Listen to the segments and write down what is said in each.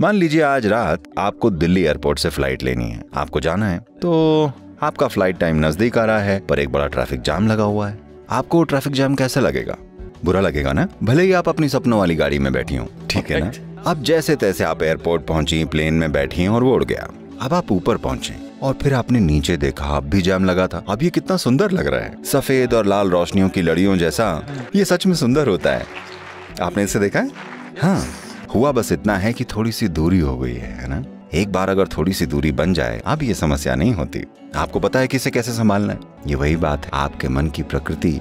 मान लीजिए आज रात आपको दिल्ली एयरपोर्ट से फ्लाइट लेनी है आपको जाना है तो आपका फ्लाइट टाइम नजदीक आ रहा है पर एक बड़ा ट्रैफिक जाम लगा हुआ है आपको ट्रैफिक जाम कैसा लगेगा बुरा लगेगा ना भले ही आप अपनी सपनों वाली गाड़ी में बैठी हो ठीक है ना अब जैसे तैसे आप एयरपोर्ट पहुंची प्लेन में बैठी और वो उड़ गया अब आप ऊपर पहुंचे और फिर आपने नीचे देखा अब भी जाम लगा था अब ये कितना सुंदर लग रहा है सफेद और लाल रोशनियों की लड़ियों जैसा ये सच में सुंदर होता है आपने इसे देखा है हाँ हुआ बस इतना है कि थोड़ी सी दूरी हो गई है ना एक बार अगर थोड़ी सी दूरी बन जाए अब ये समस्या नहीं होती आपको पता है कि इसे कैसे संभालना है ये वही बात है आपके मन की प्रकृति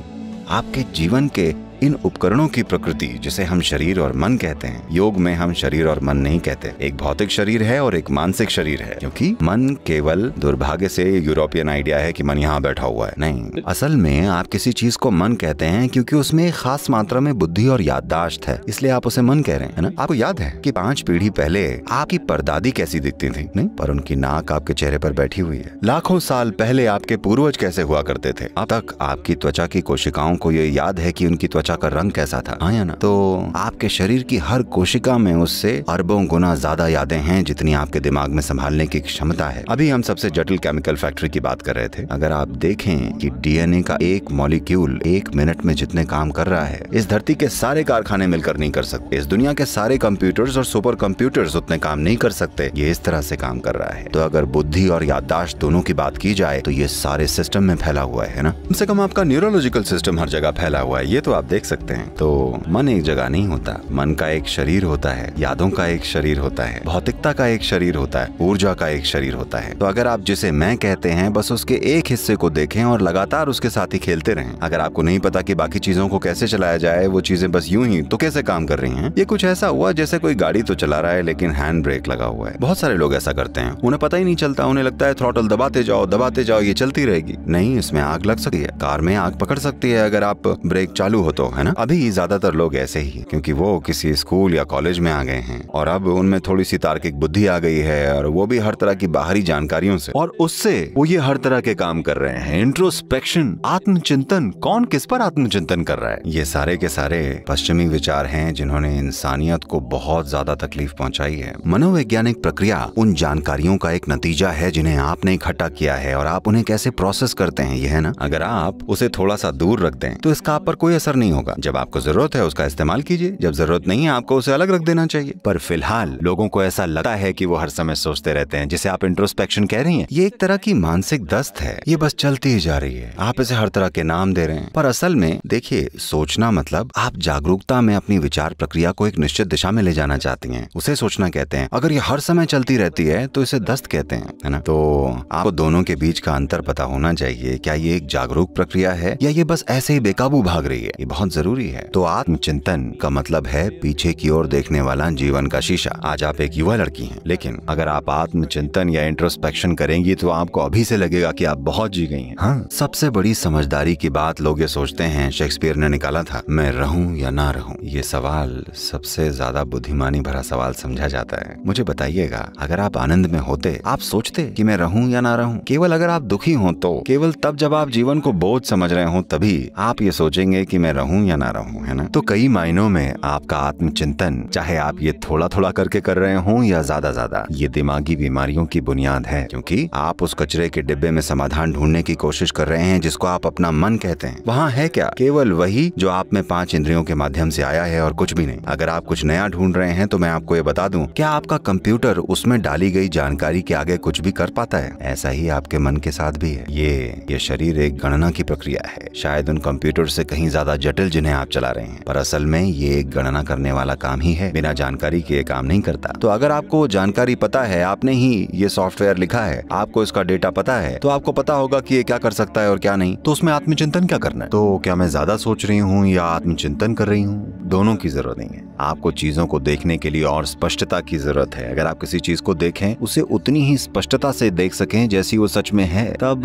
आपके जीवन के इन उपकरणों की प्रकृति जिसे हम शरीर और मन कहते हैं योग में हम शरीर और मन नहीं कहते एक भौतिक शरीर है और एक मानसिक शरीर है क्योंकि मन केवल दुर्भाग्य से यूरोपियन आइडिया है कि मन यहाँ बैठा हुआ है नहीं असल में आप किसी चीज को मन कहते हैं क्योंकि उसमें एक खास मात्रा में बुद्धि और याददाश्त है इसलिए आप उसे मन कह रहे हैं ना आपको याद है की पांच पीढ़ी पहले आपकी परदादी कैसी दिखती थी नहीं पर उनकी नाक आपके चेहरे पर बैठी हुई है लाखों साल पहले आपके पूर्वज कैसे हुआ करते थे अब तक आपकी त्वचा की कोशिकाओं को ये याद है की उनकी त्वचा त्वचा का रंग कैसा था हाँ या ना तो आपके शरीर की हर कोशिका में उससे अरबों गुना ज्यादा यादें हैं जितनी आपके दिमाग में संभालने की क्षमता है अभी हम सबसे जटिल केमिकल फैक्ट्री की बात कर रहे थे अगर आप देखें कि डीएनए का एक मॉलिक्यूल एक मिनट में जितने काम कर रहा है इस धरती के सारे कारखाने मिलकर नहीं कर सकते इस दुनिया के सारे कंप्यूटर्स और सुपर कंप्यूटर्स उतने काम नहीं कर सकते ये इस तरह से काम कर रहा है तो अगर बुद्धि और याददाश्त दोनों की बात की जाए तो ये सारे सिस्टम में फैला हुआ है ना कम से कम आपका न्यूरोलॉजिकल सिस्टम हर जगह फैला हुआ है ये तो आप देख देख सकते हैं तो मन एक जगह नहीं होता मन का एक शरीर होता है यादों का एक शरीर होता है भौतिकता का एक शरीर होता है ऊर्जा का एक शरीर होता है तो अगर आप जिसे मैं कहते हैं बस उसके एक हिस्से को देखें और लगातार उसके साथ ही खेलते रहें अगर आपको नहीं पता कि बाकी चीजों को कैसे चलाया जाए वो चीजें बस यूं ही तो कैसे काम कर रही हैं ये कुछ ऐसा हुआ जैसे कोई गाड़ी तो चला रहा है लेकिन हैंड ब्रेक लगा हुआ है बहुत सारे लोग ऐसा करते हैं उन्हें पता ही नहीं चलता उन्हें लगता है थ्रोटल दबाते जाओ दबाते जाओ ये चलती रहेगी नहीं इसमें आग लग सकती है कार में आग पकड़ सकती है अगर आप ब्रेक चालू हो तो है ना अभी ज्यादातर लोग ऐसे ही क्योंकि वो किसी स्कूल या कॉलेज में आ गए हैं और अब उनमें थोड़ी सी तार्किक बुद्धि आ गई है और वो भी हर तरह की बाहरी जानकारियों से और उससे वो ये हर तरह के काम कर रहे हैं इंट्रोस्पेक्शन आत्मचिंतन कौन किस पर आत्मचिंतन कर रहा है ये सारे के सारे पश्चिमी विचार हैं जिन्होंने इंसानियत को बहुत ज्यादा तकलीफ पहुंचाई है मनोवैज्ञानिक प्रक्रिया उन जानकारियों का एक नतीजा है जिन्हें आपने इकट्ठा किया है और आप उन्हें कैसे प्रोसेस करते हैं यह है ना अगर आप उसे थोड़ा सा दूर रख दें तो इसका आप पर कोई असर नहीं होगा जब आपको जरूरत है उसका इस्तेमाल कीजिए जब जरूरत नहीं है आपको उसे अलग रख देना चाहिए पर फिलहाल लोगों को ऐसा लगता है कि वो हर समय सोचते रहते हैं जिसे आप इंट्रोस्पेक्शन कह रही हैं ये एक तरह की मानसिक दस्त है ये बस चलती ही जा रही है आप इसे हर तरह के नाम दे रहे हैं पर असल में देखिए सोचना मतलब आप जागरूकता में अपनी विचार प्रक्रिया को एक निश्चित दिशा में ले जाना चाहती है उसे सोचना कहते हैं अगर ये हर समय चलती रहती है तो इसे दस्त कहते हैं है ना तो आपको दोनों के बीच का अंतर पता होना चाहिए क्या ये एक जागरूक प्रक्रिया है या ये बस ऐसे ही बेकाबू भाग रही है ये बहुत बहुत जरूरी है तो आत्मचिंतन का मतलब है पीछे की ओर देखने वाला जीवन का शीशा आज आप एक युवा लड़की हैं लेकिन अगर आप आत्मचिंतन या इंट्रोस्पेक्शन करेंगी तो आपको अभी से लगेगा कि आप बहुत जी गई हैं हाँ सबसे बड़ी समझदारी की बात लोग ये सोचते हैं शेक्सपियर ने निकाला था मैं रहूं या ना रहूं ये सवाल सबसे ज्यादा बुद्धिमानी भरा सवाल समझा जाता है मुझे बताइएगा अगर आप आनंद में होते आप सोचते कि मैं रहूं या ना रहूं केवल अगर आप दुखी हो तो केवल तब जब आप जीवन को बोझ समझ रहे हो तभी आप ये सोचेंगे कि मैं रहूं रहूं या ना रहूं है ना तो कई मायनों में आपका आत्मचिंतन चाहे आप ये थोड़ा थोड़ा करके कर रहे हों या ज्यादा ज्यादा ये दिमागी बीमारियों की बुनियाद है क्योंकि आप उस कचरे के डिब्बे में समाधान ढूंढने की कोशिश कर रहे हैं जिसको आप अपना मन कहते हैं वहाँ है क्या केवल वही जो आप में पांच इंद्रियों के माध्यम से आया है और कुछ भी नहीं अगर आप कुछ नया ढूंढ रहे हैं तो मैं आपको ये बता दूं क्या आपका कंप्यूटर उसमें डाली गई जानकारी के आगे कुछ भी कर पाता है ऐसा ही आपके मन के साथ भी है ये ये शरीर एक गणना की प्रक्रिया है शायद उन कंप्यूटर से कहीं ज्यादा जटिल कैपिटल जिन्हें आप चला रहे हैं पर असल में ये एक गणना करने वाला काम ही है बिना जानकारी के काम नहीं करता तो अगर आपको जानकारी पता है आपने ही ये सॉफ्टवेयर लिखा है आपको इसका डेटा पता है तो आपको पता होगा की ये क्या कर सकता है और क्या नहीं तो उसमें आत्मचिंतन क्या करना है तो क्या मैं ज्यादा सोच रही हूँ या आत्मचिंतन कर रही हूँ दोनों की जरूरत नहीं है आपको चीजों को देखने के लिए और स्पष्टता की जरूरत है अगर आप किसी चीज को देखें उसे उतनी ही स्पष्टता से देख सकें जैसी वो सच में है तब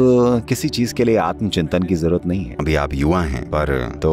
किसी चीज के लिए आत्मचिंतन की जरूरत नहीं है अभी आप युवा हैं पर तो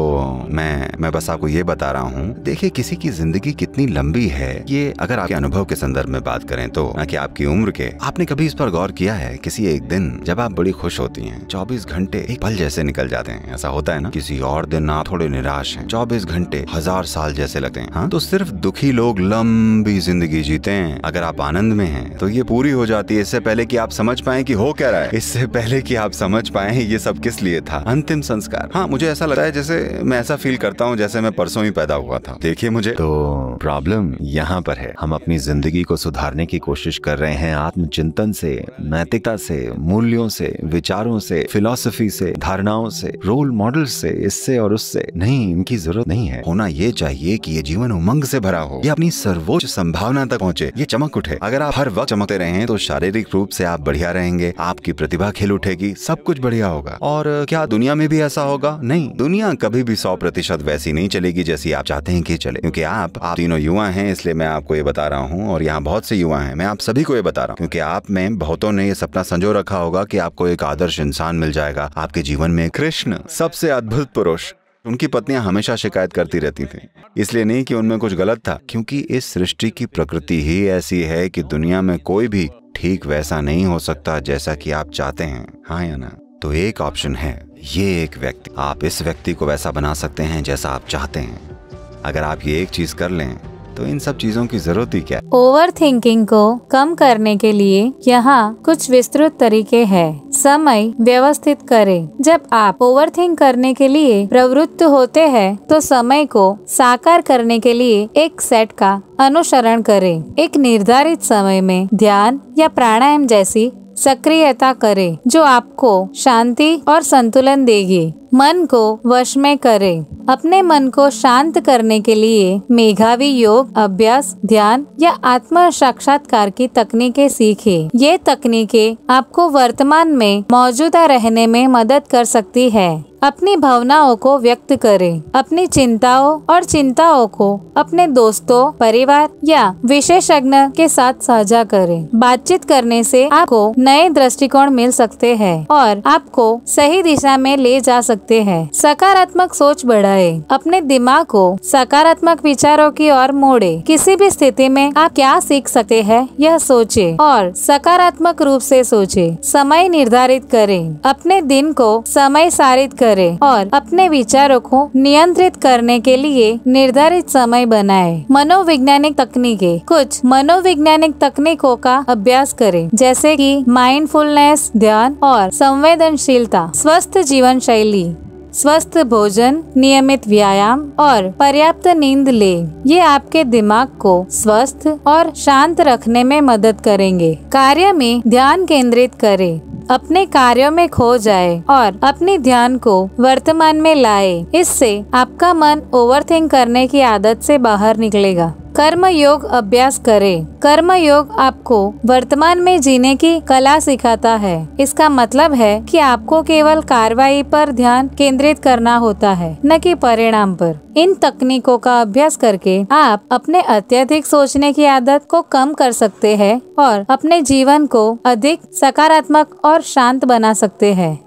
मैं मैं बस आपको ये बता रहा हूँ देखिए किसी की जिंदगी कितनी लंबी है ये अगर आपके अनुभव के संदर्भ में बात करें तो न की आपकी उम्र के आपने कभी इस पर गौर किया है किसी एक दिन जब आप बड़ी खुश होती है चौबीस घंटे एक पल जैसे निकल जाते हैं ऐसा होता है ना किसी और दिन आप थोड़े निराश है चौबीस घंटे हजार हजार साल जैसे लगते हैं हाँ तो सिर्फ दुखी लोग लंबी जिंदगी जीते हैं अगर आप आनंद में हैं तो ये पूरी हो जाती है इससे पहले कि आप समझ पाए कि हो क्या रहा है इससे पहले कि आप समझ पाए ये सब किस लिए था अंतिम संस्कार हाँ मुझे ऐसा लगता है जैसे मैं ऐसा फील करता हूँ जैसे मैं परसों ही पैदा हुआ था देखिए मुझे तो प्रॉब्लम यहाँ पर है हम अपनी जिंदगी को सुधारने की कोशिश कर रहे हैं आत्मचिंतन से नैतिकता से मूल्यों से विचारों से फिलोसफी से धारणाओं से रोल मॉडल से इससे और उससे नहीं इनकी जरूरत नहीं है होना ये चाहिए कि ये जीवन उमंग से भरा हो ये अपनी सर्वोच्च संभावना तक पहुँचे ये चमक उठे अगर आप हर वक्त चमकते रहे तो शारीरिक रूप से आप बढ़िया रहेंगे आपकी प्रतिभा खिल उठेगी सब कुछ बढ़िया होगा और क्या दुनिया में भी ऐसा होगा नहीं दुनिया कभी भी सौ प्रतिशत वैसी नहीं चलेगी जैसी आप चाहते हैं कि चले क्योंकि आप आप तीनों युवा हैं इसलिए मैं आपको ये बता रहा हूँ और यहाँ बहुत से युवा हैं मैं आप सभी को ये बता रहा हूँ क्योंकि आप में बहुतों ने ये सपना संजो रखा होगा कि आपको एक आदर्श इंसान मिल जाएगा आपके जीवन में कृष्ण सबसे अद्भुत पुरुष उनकी पत्नियां हमेशा शिकायत करती रहती थीं इसलिए नहीं कि उनमें कुछ गलत था क्योंकि इस सृष्टि की प्रकृति ही ऐसी है कि दुनिया में कोई भी ठीक वैसा नहीं हो सकता जैसा कि आप चाहते हैं हाँ या ना तो एक ऑप्शन है ये एक व्यक्ति आप इस व्यक्ति को वैसा बना सकते हैं जैसा आप चाहते हैं अगर आप ये एक चीज कर लें तो इन सब चीजों की जरूरत ही क्या ओवर थिंकिंग को कम करने के लिए यहाँ कुछ विस्तृत तरीके हैं समय व्यवस्थित करें जब आप ओवर थिंक करने के लिए प्रवृत्त होते हैं तो समय को साकार करने के लिए एक सेट का अनुसरण करें एक निर्धारित समय में ध्यान या प्राणायाम जैसी सक्रियता करें जो आपको शांति और संतुलन देगी मन को वश में करें अपने मन को शांत करने के लिए मेघावी योग अभ्यास ध्यान या आत्म साक्षात्कार की तकनीकें सीखें ये तकनीकें आपको वर्तमान में मौजूदा रहने में मदद कर सकती है अपनी भावनाओं को व्यक्त करें अपनी चिंताओं और चिंताओं को अपने दोस्तों परिवार या विशेषज्ञ के साथ साझा करें बातचीत करने से आपको नए दृष्टिकोण मिल सकते हैं और आपको सही दिशा में ले जा सकते सकते हैं सकारात्मक सोच बढ़ाए अपने दिमाग को सकारात्मक विचारों की ओर मोड़े किसी भी स्थिति में आप क्या सीख सकते हैं यह सोचे और सकारात्मक रूप से सोचे समय निर्धारित करें अपने दिन को समय सारित करें और अपने विचारों को नियंत्रित करने के लिए निर्धारित समय बनाए मनोवैज्ञानिक तकनीकें कुछ मनोवैज्ञानिक तकनीकों का अभ्यास करें जैसे कि माइंडफुलनेस ध्यान और संवेदनशीलता स्वस्थ जीवन शैली स्वस्थ भोजन नियमित व्यायाम और पर्याप्त नींद ले ये आपके दिमाग को स्वस्थ और शांत रखने में मदद करेंगे कार्य में ध्यान केंद्रित करें अपने कार्यों में खो जाए और अपने ध्यान को वर्तमान में लाए इससे आपका मन ओवरथिंक करने की आदत से बाहर निकलेगा कर्म योग अभ्यास करें। कर्म योग आपको वर्तमान में जीने की कला सिखाता है इसका मतलब है कि आपको केवल कार्रवाई पर ध्यान केंद्रित करना होता है न कि परिणाम पर इन तकनीकों का अभ्यास करके आप अपने अत्यधिक सोचने की आदत को कम कर सकते हैं और अपने जीवन को अधिक सकारात्मक और शांत बना सकते हैं